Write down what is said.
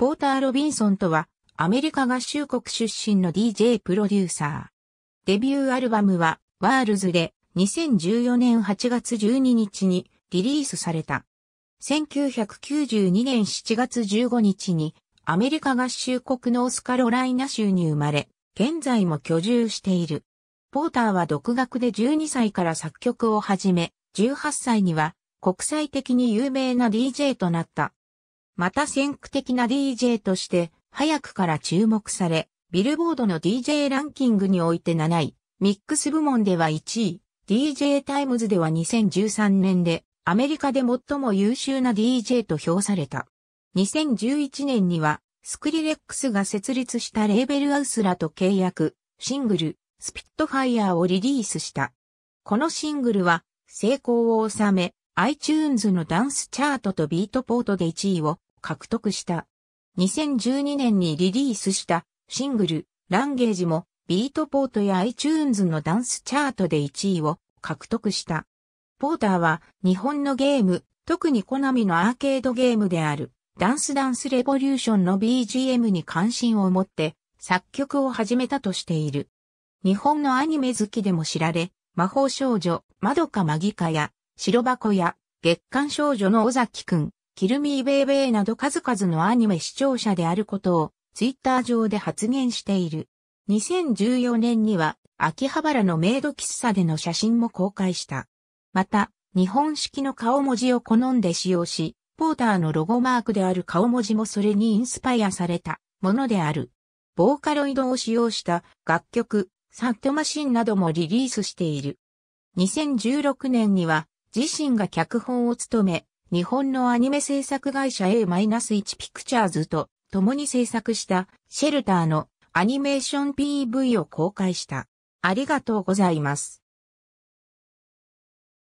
ポーター・ロビンソンとは、アメリカ合衆国出身の DJ プロデューサー。デビューアルバムは、ワールズで2014年8月12日にリリースされた。1992年7月15日に、アメリカ合衆国ノースカロライナ州に生まれ、現在も居住している。ポーターは独学で12歳から作曲を始め、18歳には国際的に有名な DJ となった。また先駆的な DJ として早くから注目され、ビルボードの DJ ランキングにおいて7位、ミックス部門では1位、DJ タイムズでは2013年でアメリカで最も優秀な DJ と評された。2011年にはスクリレックスが設立したレーベルアウスラと契約、シングル、スピットファイヤーをリリースした。このシングルは成功を収め、iTunes のダンスチャートとビートポートで1位を獲得した。2012年にリリースしたシングル、ランゲージもビートポートや iTunes のダンスチャートで1位を獲得した。ポーターは日本のゲーム、特にコナミのアーケードゲームであるダンスダンスレボリューションの BGM に関心を持って作曲を始めたとしている。日本のアニメ好きでも知られ、魔法少女、まどかマギカや、白箱や、月刊少女の尾崎くん、キルミーベイベイなど数々のアニメ視聴者であることをツイッター上で発言している。2014年には秋葉原のメイド喫茶での写真も公開した。また、日本式の顔文字を好んで使用し、ポーターのロゴマークである顔文字もそれにインスパイアされたものである。ボーカロイドを使用した楽曲、サットマシンなどもリリースしている。2016年には自身が脚本を務め、日本のアニメ制作会社 A-1 ピクチャーズと共に制作したシェルターのアニメーション PV を公開した。ありがとうございます。